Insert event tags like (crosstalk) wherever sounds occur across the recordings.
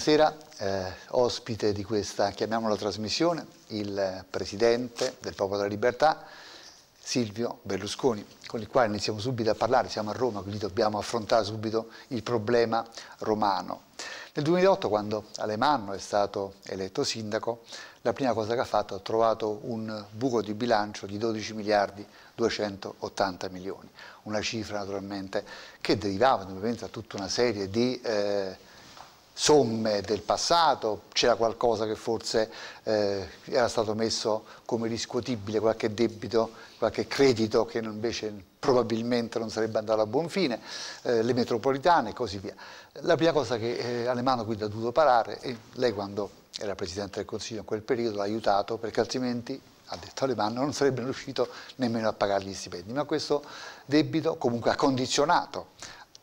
Buonasera, eh, ospite di questa, chiamiamola trasmissione, il Presidente del Popolo della Libertà, Silvio Berlusconi, con il quale iniziamo subito a parlare, siamo a Roma, quindi dobbiamo affrontare subito il problema romano. Nel 2008, quando Alemanno è stato eletto sindaco, la prima cosa che ha fatto ha trovato un buco di bilancio di 12 miliardi 280 milioni, una cifra naturalmente che derivava da tutta una serie di... Eh, somme del passato, c'era qualcosa che forse eh, era stato messo come riscuotibile, qualche debito, qualche credito che invece probabilmente non sarebbe andato a buon fine, eh, le metropolitane e così via. La prima cosa che eh, Alemano quindi ha dovuto parare, e lei quando era Presidente del Consiglio in quel periodo l'ha aiutato perché altrimenti ha detto Alemanno, non sarebbe riuscito nemmeno a pagare gli stipendi, ma questo debito comunque ha condizionato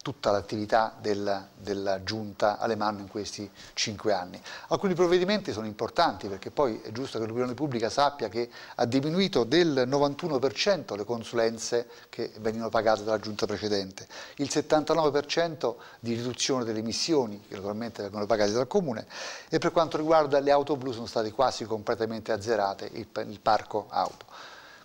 tutta l'attività della, della, giunta Alemanno in questi cinque anni. Alcuni provvedimenti sono importanti perché poi è giusto che l'opinione pubblica sappia che ha diminuito del 91% le consulenze che venivano pagate dalla giunta precedente, il 79% di riduzione delle emissioni che naturalmente vengono pagate dal comune e per quanto riguarda le auto blu sono state quasi completamente azzerate il, il parco auto.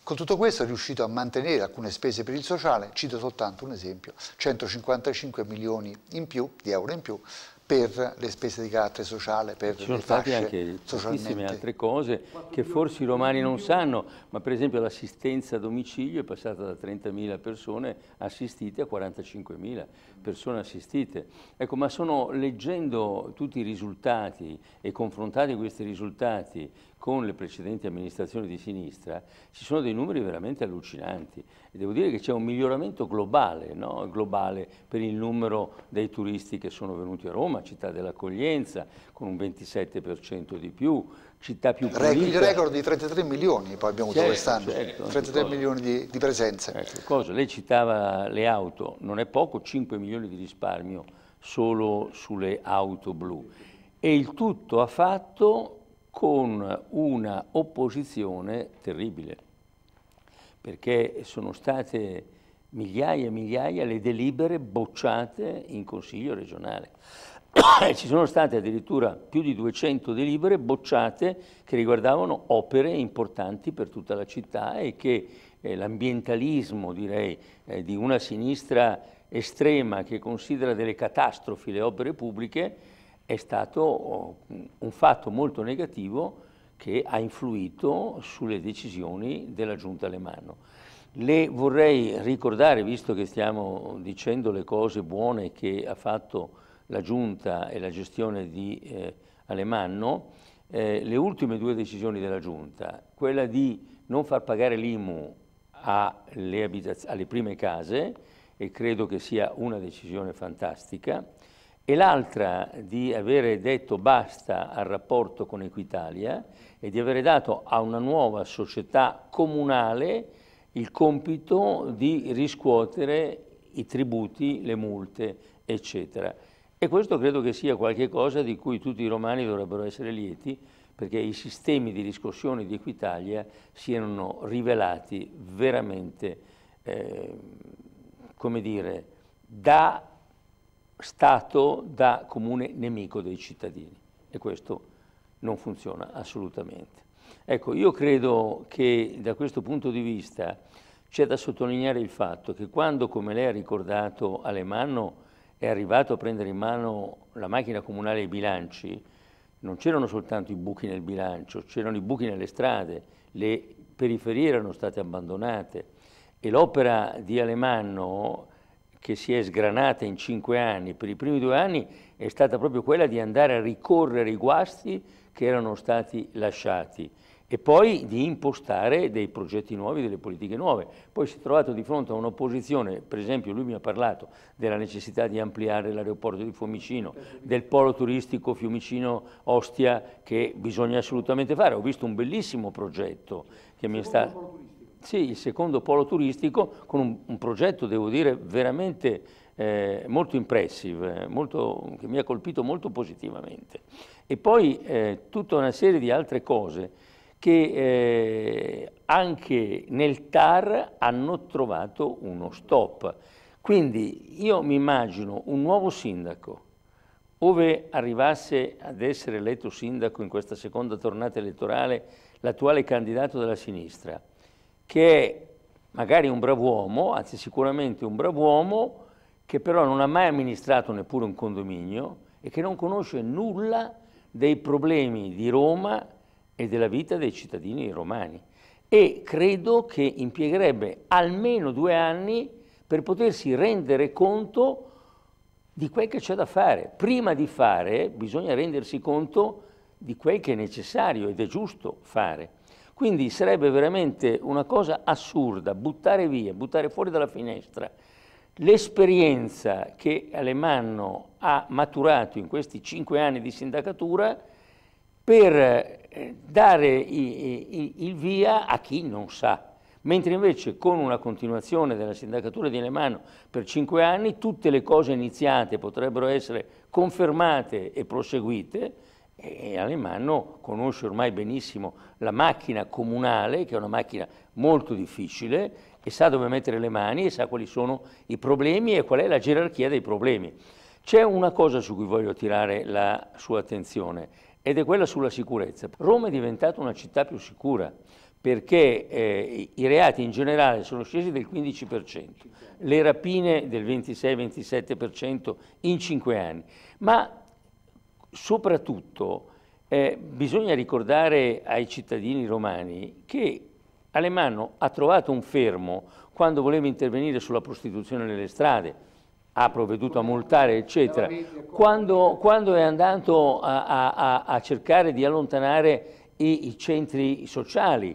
Con tutto questo è riuscito a mantenere alcune spese per il sociale, cito soltanto un esempio, 155 milioni in più, di euro in più, per le spese di carattere sociale, per Ci sono state anche tantissime altre cose che forse i romani non sanno, ma per esempio l'assistenza a domicilio è passata da 30.000 persone assistite a 45.000 persone assistite. Ecco, ma sono leggendo tutti i risultati e confrontati questi risultati con le precedenti amministrazioni di sinistra, ci sono dei numeri veramente allucinanti. E devo dire che c'è un miglioramento globale, no? globale per il numero dei turisti che sono venuti a Roma, città dell'accoglienza, con un 27% di più, città più pulita. Il record di 33 milioni poi abbiamo avuto quest'anno, certo, 33 milioni di, di presenze. Ecco, cosa, lei citava le auto, non è poco, 5 milioni di risparmio solo sulle auto blu. E il tutto ha fatto con una opposizione terribile, perché sono state migliaia e migliaia le delibere bocciate in Consiglio regionale. (coughs) ci sono state addirittura più di 200 delibere bocciate che riguardavano opere importanti per tutta la città e che eh, l'ambientalismo, direi, eh, di una sinistra estrema che considera delle catastrofi le opere pubbliche è stato oh, un fatto molto negativo che ha influito sulle decisioni della Giunta Lemano. Le vorrei ricordare, visto che stiamo dicendo le cose buone che ha fatto la Giunta e la gestione di eh, Alemanno, eh, le ultime due decisioni della Giunta, quella di non far pagare l'IMU alle, alle prime case, e credo che sia una decisione fantastica, e l'altra di avere detto basta al rapporto con Equitalia e di avere dato a una nuova società comunale il compito di riscuotere i tributi, le multe, eccetera. E questo credo che sia qualcosa di cui tutti i romani dovrebbero essere lieti, perché i sistemi di riscossione di Equitalia siano rivelati veramente, eh, come dire, da Stato, da comune nemico dei cittadini. E questo non funziona assolutamente. Ecco, io credo che da questo punto di vista c'è da sottolineare il fatto che quando, come lei ha ricordato, Alemanno è arrivato a prendere in mano la macchina comunale e i bilanci, non c'erano soltanto i buchi nel bilancio, c'erano i buchi nelle strade, le periferie erano state abbandonate e l'opera di Alemanno che si è sgranata in cinque anni, per i primi due anni è stata proprio quella di andare a ricorrere i guasti che erano stati lasciati e poi di impostare dei progetti nuovi, delle politiche nuove. Poi si è trovato di fronte a un'opposizione, per esempio lui mi ha parlato della necessità di ampliare l'aeroporto di Fiumicino, del polo turistico Fiumicino-Ostia che bisogna assolutamente fare. Ho visto un bellissimo progetto che mi è stato... Sì, il secondo polo turistico con un, un progetto, devo dire, veramente eh, molto impressive, molto, che mi ha colpito molto positivamente. E poi eh, tutta una serie di altre cose che eh, anche nel TAR hanno trovato uno stop. Quindi io mi immagino un nuovo sindaco, ove arrivasse ad essere eletto sindaco in questa seconda tornata elettorale l'attuale candidato della sinistra, che è magari un bravo uomo, anzi sicuramente un bravo uomo, che però non ha mai amministrato neppure un condominio e che non conosce nulla dei problemi di Roma e della vita dei cittadini romani e credo che impiegherebbe almeno due anni per potersi rendere conto di quel che c'è da fare. Prima di fare bisogna rendersi conto di quel che è necessario ed è giusto fare. Quindi sarebbe veramente una cosa assurda buttare via, buttare fuori dalla finestra l'esperienza che Alemanno ha maturato in questi cinque anni di sindacatura per eh, dare il via a chi non sa. Mentre invece con una continuazione della sindacatura di Lemano per cinque anni tutte le cose iniziate potrebbero essere confermate e proseguite e Alemanno conosce ormai benissimo la macchina comunale, che è una macchina molto difficile, e sa dove mettere le mani e sa quali sono i problemi e qual è la gerarchia dei problemi. C'è una cosa su cui voglio attirare la sua attenzione, ed è quella sulla sicurezza. Roma è diventata una città più sicura perché eh, i reati in generale sono scesi del 15%, le rapine del 26-27% in 5 anni, ma soprattutto eh, bisogna ricordare ai cittadini romani che Alemanno ha trovato un fermo quando voleva intervenire sulla prostituzione nelle strade, ha provveduto a multare, eccetera. Quando, quando è andato a, a, a, cercare di allontanare i, i centri sociali,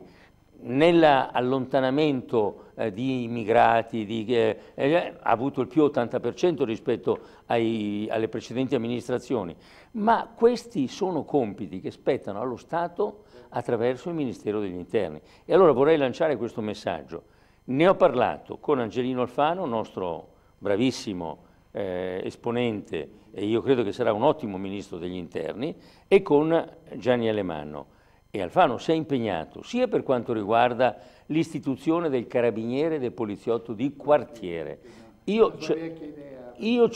nell'allontanamento eh, di immigrati di, eh, eh ha avuto il più 80% rispetto ai, alle precedenti amministrazioni, ma questi sono compiti che spettano allo Stato attraverso il Ministero degli Interni. E allora vorrei lanciare questo messaggio. Ne ho parlato con Angelino Alfano, nostro bravissimo eh, esponente e io credo che sarà un ottimo ministro degli interni, e con Gianni Alemanno. E Alfano si è impegnato sia per quanto riguarda l'istituzione del carabiniere e del poliziotto di quartiere. Io ce,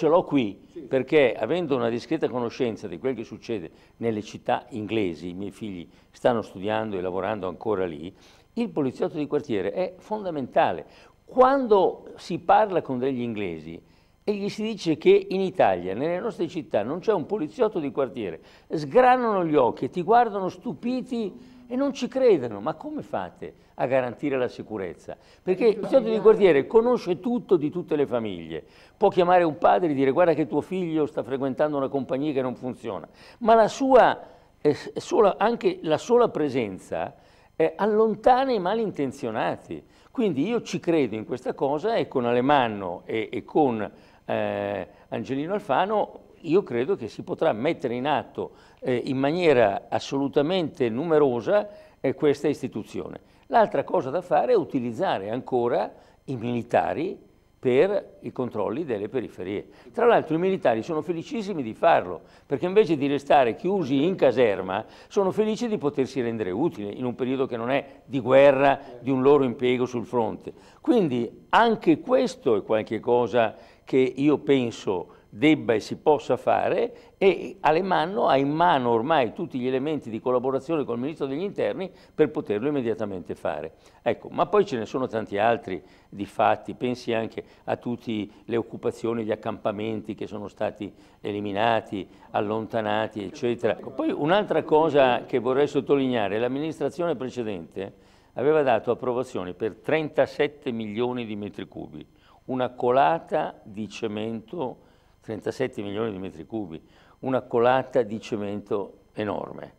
l'ho qui perché avendo una discreta conoscenza di quel che succede nelle città inglesi, i miei figli stanno studiando e lavorando ancora lì, il poliziotto di quartiere è fondamentale. Quando si parla con degli inglesi e gli si dice che in Italia, nelle nostre città, non c'è un poliziotto di quartiere, sgranano gli occhi, ti guardano stupiti e non ci credono. Ma come fate a garantire la sicurezza? Perché il poliziotto di quartiere conosce tutto di tutte le famiglie. Può chiamare un padre e dire guarda che tuo figlio sta frequentando una compagnia che non funziona. Ma la sua, eh, sola, anche la sola presenza eh, allontana i malintenzionati. Quindi io ci credo in questa cosa e con Alemanno e, e con eh, Angelino Alfano io credo che si potrà mettere in atto eh, in maniera assolutamente numerosa eh, questa istituzione. L'altra cosa da fare è utilizzare ancora i militari per i controlli delle periferie. Tra l'altro i militari sono felicissimi di farlo, perché invece di restare chiusi in caserma, sono felici di potersi rendere utile in un periodo che non è di guerra, di un loro impiego sul fronte. Quindi anche questo è qualche cosa che io penso debba e si possa fare e Alemanno ha in mano ormai tutti gli elementi di collaborazione col Ministro degli Interni per poterlo immediatamente fare. Ecco, ma poi ce ne sono tanti altri di fatti, pensi anche a tutte le occupazioni, gli accampamenti che sono stati eliminati, allontanati, eccetera. Poi un'altra cosa che vorrei sottolineare, l'amministrazione precedente aveva dato approvazione per 37 milioni di metri cubi, una colata di cemento 37 milioni di metri cubi, una colata di cemento enorme.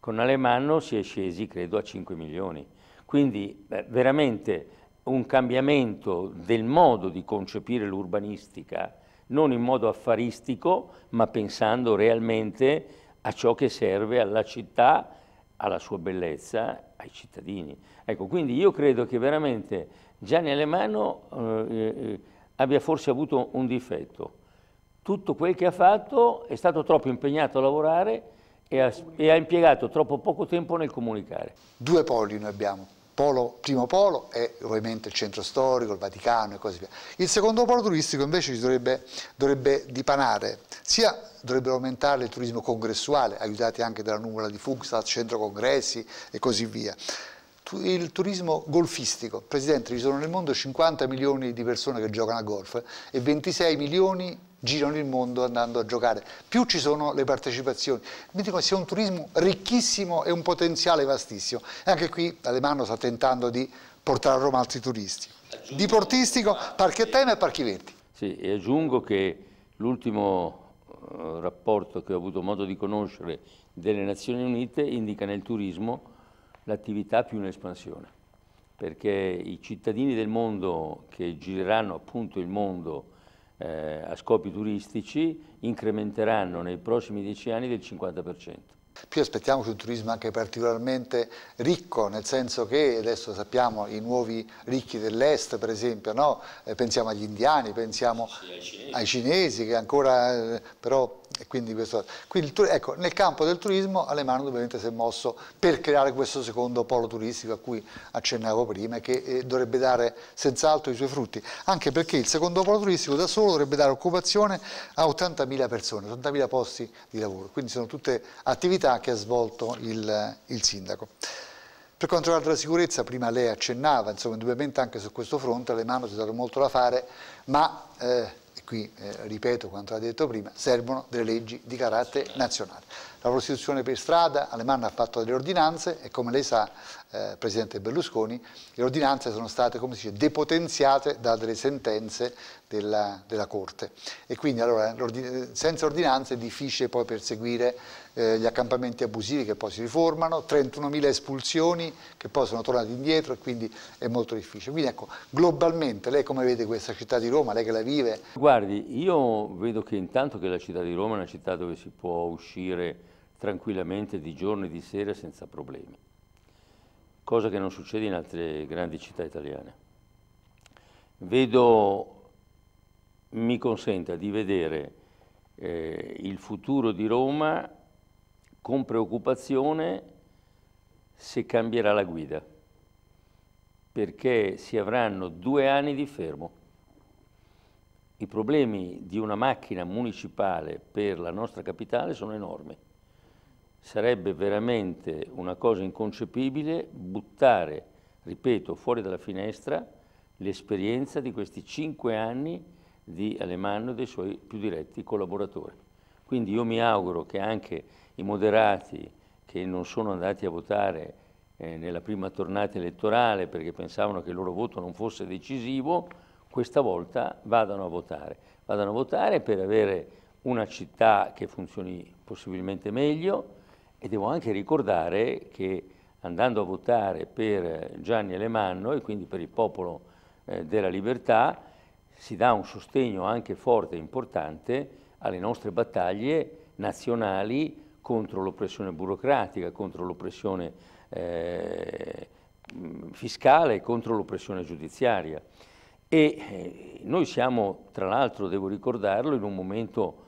Con Alemanno si è scesi, credo, a 5 milioni. Quindi beh, veramente un cambiamento del modo di concepire l'urbanistica, non in modo affaristico, ma pensando realmente a ciò che serve alla città, alla sua bellezza, ai cittadini. Ecco, quindi io credo che veramente Gianni Alemanno eh, eh, eh abbia forse avuto un difetto, tutto quel che ha fatto è stato troppo impegnato a lavorare e ha, e ha impiegato troppo poco tempo nel comunicare. Due poli noi abbiamo. Polo, primo polo è ovviamente il centro storico, il Vaticano e così via. Il secondo polo turistico invece ci dovrebbe, dovrebbe dipanare, sia dovrebbero aumentare il turismo congressuale, aiutati anche dalla nuvola di Fugstad, dal centro congressi e così via. Il turismo golfistico, Presidente, ci sono nel mondo 50 milioni di persone che giocano a golf e 26 milioni girano il mondo andando a giocare, più ci sono le partecipazioni. Mi dico che sia un turismo ricchissimo e un potenziale vastissimo. E anche qui Alemanno sta tentando di portare a Roma altri turisti. Di portistico, parchi a tema e parchi verdi. Sì, e aggiungo che l'ultimo eh, rapporto che ho avuto modo di conoscere delle Nazioni Unite indica nel turismo l'attività più in espansione, perché i cittadini del mondo che gireranno appunto il mondo eh, a scopi turistici incrementeranno nei prossimi dieci anni del 50%. Più aspettiamoci un turismo anche particolarmente ricco, nel senso che adesso sappiamo i nuovi ricchi dell'est, per esempio, no? Eh, pensiamo agli indiani, pensiamo sì, ai, cinesi. ai, cinesi. che ancora eh, però e quindi, questo, quindi ecco, nel campo del turismo Alemano ovviamente si è mosso per creare questo secondo polo turistico a cui accennavo prima e che eh, dovrebbe dare senz'altro i suoi frutti, anche perché il secondo polo turistico da solo dovrebbe dare occupazione a 80.000 persone, 80.000 posti di lavoro, quindi sono tutte attività che ha svolto il, il sindaco. Per quanto riguarda la sicurezza, prima lei accennava, insomma, indubbiamente anche su questo fronte Alemano si è dato molto da fare, ma... Eh, e qui eh, ripeto quanto ha detto prima, servono delle leggi di carattere nazionale. La prostituzione per strada, Alemanno ha fatto delle ordinanze e come lei sa eh, Presidente Berlusconi, le ordinanze sono state, come si dice, depotenziate da delle sentenze della, della Corte e quindi allora, senza ordinanze è difficile poi perseguire eh, gli accampamenti abusivi che poi si riformano, 31.000 espulsioni che poi sono tornate indietro e quindi è molto difficile. Quindi ecco, globalmente lei come vede questa città di Roma, lei che la vive? Guardi, io vedo che intanto che la città di Roma è una città dove si può uscire tranquillamente di giorno e di sera senza problemi cosa che non succede in altre grandi città italiane. Vedo, mi consenta di vedere eh, il futuro di Roma con preoccupazione se cambierà la guida, perché si avranno due anni di fermo. I problemi di una macchina municipale per la nostra capitale sono enormi sarebbe veramente una cosa inconcepibile buttare, ripeto, fuori dalla finestra l'esperienza di questi cinque anni di Alemanno e dei suoi più diretti collaboratori. Quindi io mi auguro che anche i moderati che non sono andati a votare eh, nella prima tornata elettorale perché pensavano che il loro voto non fosse decisivo, questa volta vadano a votare. Vadano a votare per avere una città che funzioni possibilmente meglio, e devo anche ricordare che andando a votare per Gianni Alemanno e quindi per il popolo eh, della libertà si dà un sostegno anche forte e importante alle nostre battaglie nazionali contro l'oppressione burocratica, contro l'oppressione eh, fiscale, contro l'oppressione giudiziaria. E eh, noi siamo, tra l'altro, devo ricordarlo, in un momento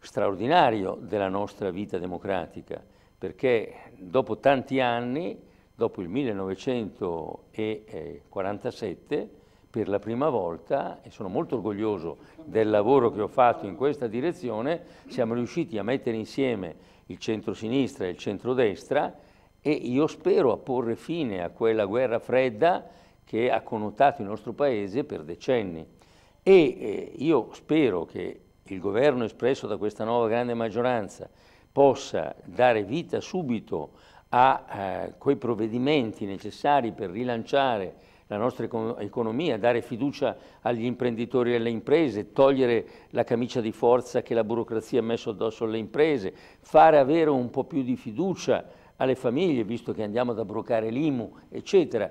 straordinario della nostra vita democratica perché dopo tanti anni, dopo il 1947, per la prima volta, e sono molto orgoglioso del lavoro che ho fatto in questa direzione, siamo riusciti a mettere insieme il centro-sinistra e il centrodestra e io spero a porre fine a quella guerra fredda che ha connotato il nostro Paese per decenni. E eh, io spero che il governo espresso da questa nuova grande maggioranza, possa dare vita subito a eh, quei provvedimenti necessari per rilanciare la nostra economia, dare fiducia agli imprenditori e alle imprese, togliere la camicia di forza che la burocrazia ha messo addosso alle imprese, fare avere un po' più di fiducia alle famiglie, visto che andiamo ad abrogare l'IMU, eccetera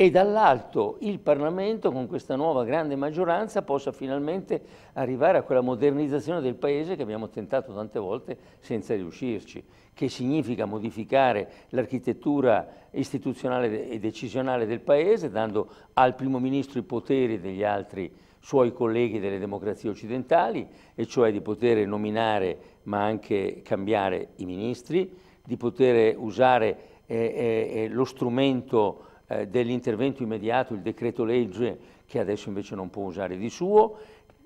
e dall'alto il Parlamento con questa nuova grande maggioranza possa finalmente arrivare a quella modernizzazione del Paese che abbiamo tentato tante volte senza riuscirci, che significa modificare l'architettura istituzionale e decisionale del Paese dando al Primo Ministro i poteri degli altri suoi colleghi delle democrazie occidentali, e cioè di poter nominare ma anche cambiare i ministri, di poter usare eh, eh, eh lo strumento eh, dell'intervento immediato, il decreto legge, che adesso invece non può usare di suo,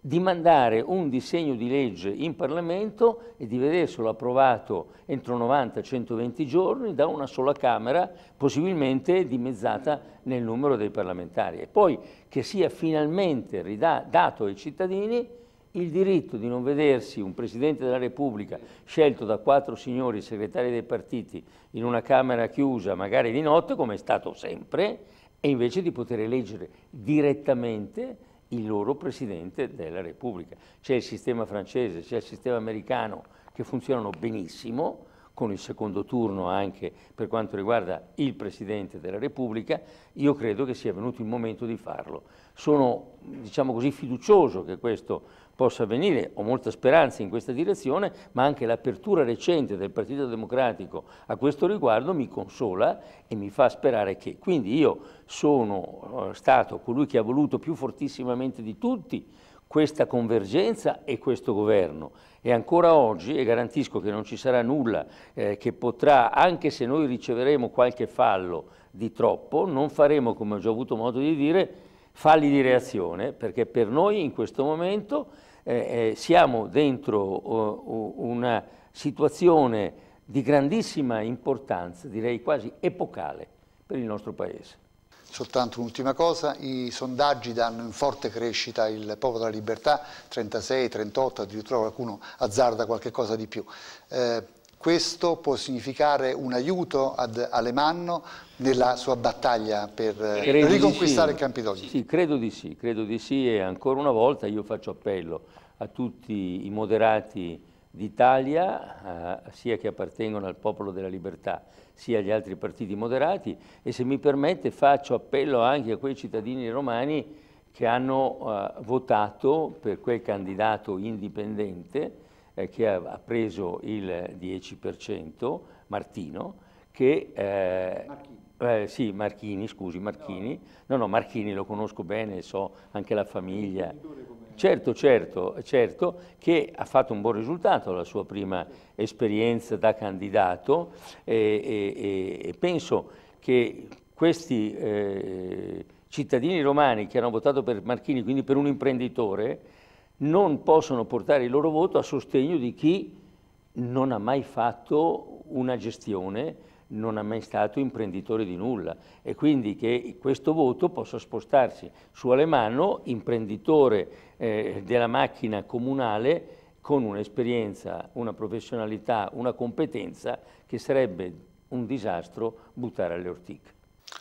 di mandare un disegno di legge in Parlamento e di vederselo approvato entro 90-120 giorni da una sola Camera, possibilmente dimezzata nel numero dei parlamentari. E poi che sia finalmente dato ai cittadini il diritto di non vedersi un Presidente della Repubblica scelto da quattro signori segretari dei partiti in una Camera chiusa, magari di notte, come è stato sempre, e invece di poter eleggere direttamente il loro Presidente della Repubblica. C'è il sistema francese, c'è il sistema americano che funzionano benissimo, con il secondo turno anche per quanto riguarda il Presidente della Repubblica, io credo che sia venuto il momento di farlo. Sono, diciamo così, fiducioso che questo possa avvenire, ho molta speranza in questa direzione, ma anche l'apertura recente del Partito Democratico a questo riguardo mi consola e mi fa sperare che. Quindi io sono eh, stato colui che ha voluto più fortissimamente di tutti questa convergenza e questo governo. E ancora oggi, e garantisco che non ci sarà nulla eh, che potrà, anche se noi riceveremo qualche fallo di troppo, non faremo, come ho già avuto modo di dire, falli di reazione, perché per noi in questo momento eh, eh siamo dentro uh, una situazione di grandissima importanza, direi quasi epocale, per il nostro Paese. Soltanto un'ultima cosa, i sondaggi danno in forte crescita il Popolo della Libertà, 36, 38, addirittura qualcuno azzarda qualche cosa di più. Eh, questo può significare un aiuto ad Alemanno nella sua battaglia per eh, credo riconquistare sì. il Campidoglio? Sì, credo di sì, credo di sì e ancora una volta io faccio appello a tutti i moderati d'Italia, eh, sia che appartengono al Popolo della Libertà, sia agli altri partiti moderati e se mi permette faccio appello anche a quei cittadini romani che hanno eh, votato per quel candidato indipendente eh, che ha, ha, preso il 10%, Martino, che... Eh, Martino. Eh, sì, Marchini, scusi, Marchini. No. no, Marchini lo conosco bene, so anche la famiglia. Certo, certo, certo, che ha fatto un buon risultato la sua prima esperienza da candidato e, eh, e, eh, eh, e penso che questi eh, cittadini romani che hanno votato per Marchini, quindi per un imprenditore, non possono portare il loro voto a sostegno di chi non ha mai fatto una gestione non ha mai stato imprenditore di nulla e quindi che questo voto possa spostarsi su Alemanno, imprenditore eh, della macchina comunale con un'esperienza, una professionalità, una competenza che sarebbe un disastro buttare alle ortiche.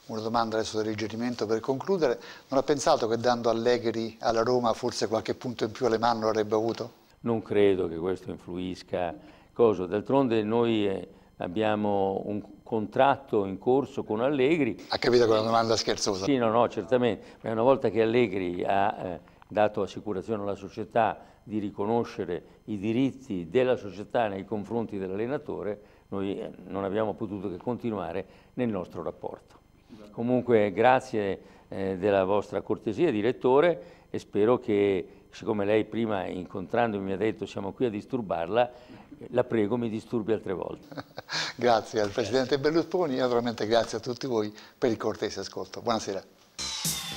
Una domanda adesso del rigerimento per concludere. Non ha pensato che dando Allegri alla Roma forse qualche punto in più Alemanno avrebbe avuto? Non credo che questo influisca. D'altronde noi... Eh, abbiamo un contratto in corso con Allegri. Ha capito quella domanda scherzosa? Sì, no, no, certamente, ma una volta che Allegri ha eh, dato assicurazione alla società di riconoscere i diritti della società nei confronti dell'allenatore, noi eh, non abbiamo potuto che continuare nel nostro rapporto. Comunque grazie eh, della vostra cortesia, direttore, e spero che siccome lei prima incontrandomi mi ha detto siamo qui a disturbarla, la prego mi disturbi altre volte. (laughs) grazie al Presidente Berlusconi e naturalmente grazie a tutti voi per il cortese ascolto. Buonasera.